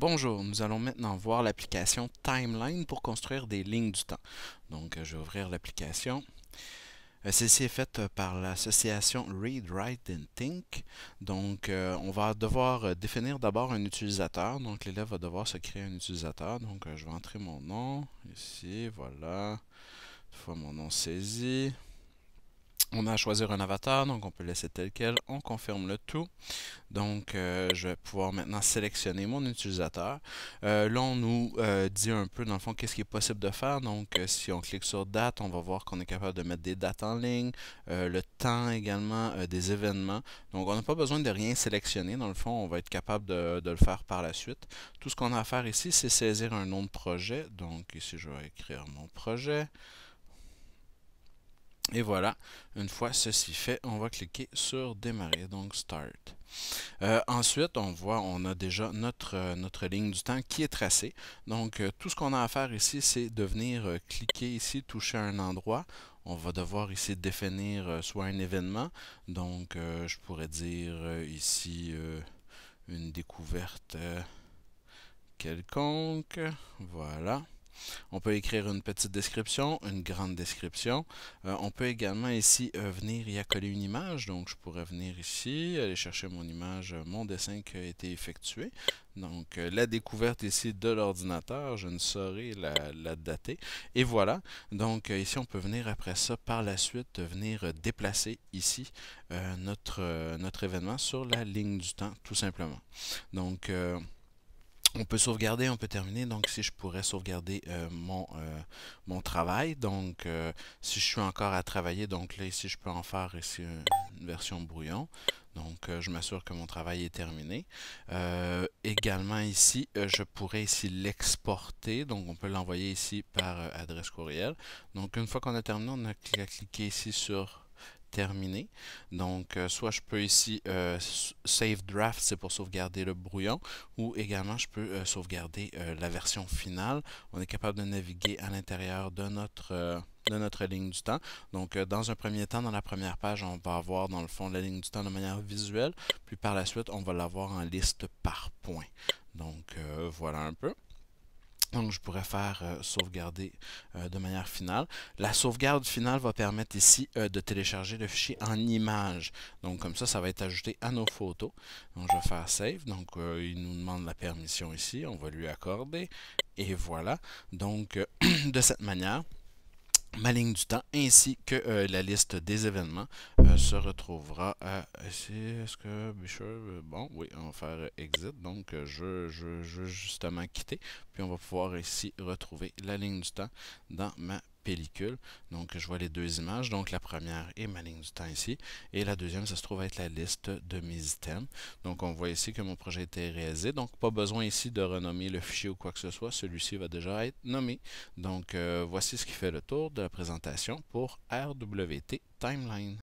Bonjour, nous allons maintenant voir l'application Timeline pour construire des lignes du temps. Donc, euh, je vais ouvrir l'application. Euh, Ceci est faite euh, par l'association Read, Write and Think. Donc, on va devoir définir d'abord un utilisateur. Donc, l'élève va devoir se créer un utilisateur. Donc, je vais entrer mon nom ici, voilà. Une fois mon nom saisi, on a choisi choisir un avatar, donc on peut le laisser tel quel. On confirme le tout. Donc, euh, je vais pouvoir maintenant sélectionner mon utilisateur. Euh, là, on nous euh, dit un peu, dans le fond, qu'est-ce qui est possible de faire. Donc, si on clique sur date, on va voir qu'on est capable de mettre des dates en ligne, le temps également des événements. Donc, on n'a pas besoin de rien sélectionner. Dans le fond, on va être capable de, de le faire par la suite. Tout ce qu'on a à faire ici, c'est saisir un nom de projet. Donc, ici, je vais écrire mon projet. Et voilà, une fois ceci fait, on va cliquer sur démarrer, donc Start. Euh, ensuite, on voit, on a déjà notre, euh, notre ligne du temps qui est tracée. Donc, euh, tout ce qu'on a à faire ici, c'est de venir cliquer ici, toucher un endroit. On va devoir ici définir soit un événement, donc je pourrais dire ici une découverte quelconque. Voilà. On peut écrire une petite description, une grande description. Euh, on peut également ici euh, venir y accoler une image. Donc, je pourrais venir ici, aller chercher mon image, euh, mon dessin qui a été effectué. Donc, la découverte ici de l'ordinateur, je ne saurais la, dater. Et voilà. Donc, ici, on peut venir après ça, par la suite, venir déplacer ici notre, notre événement sur la ligne du temps, tout simplement. Donc, on peut sauvegarder, on peut terminer. Donc, si je pourrais sauvegarder euh, mon, euh, mon travail, donc euh, si je suis encore à travailler, donc là, ici, je peux en faire ici une version brouillon. Donc, je m'assure que mon travail est terminé. également, ici, je pourrais ici l'exporter. Donc, on peut l'envoyer ici par adresse courriel. Donc, une fois qu'on a terminé, on a cliqué ici sur terminé. Donc, euh, soit je peux ici euh, Save Draft, c'est pour sauvegarder le brouillon, ou également je peux euh, sauvegarder la version finale. On est capable de naviguer à l'intérieur de notre de notre ligne du temps. Donc, dans un premier temps, dans la première page, on va avoir, dans le fond, la ligne du temps de manière visuelle. Puis, par la suite, on va l'avoir en liste par point. Donc, voilà un peu. Donc, je pourrais faire euh, sauvegarder euh, de manière finale. La sauvegarde finale va permettre ici euh, de télécharger le fichier en image. Donc, comme ça, ça va être ajouté à nos photos. Donc, je vais faire Save. Donc, il nous demande la permission ici. On va lui accorder. Et voilà. Donc, de cette manière, ma ligne du temps ainsi que euh, la liste des événements euh, se retrouvera à... Euh, Est-ce que Bon, oui, on va faire exit. Donc, je, je, justement quitter. Puis, on va pouvoir ici retrouver la ligne du temps dans ma pellicule. Donc, je vois les deux images. Donc, la première est ma ligne du temps ici. Et la deuxième, ça se trouve être la liste de mes items. Donc, on voit ici que mon projet a été réalisé. Donc, pas besoin ici de renommer le fichier ou quoi que ce soit. Celui-ci va déjà être nommé. Donc, euh, voici ce qui fait le tour de la présentation pour RWT Timeline.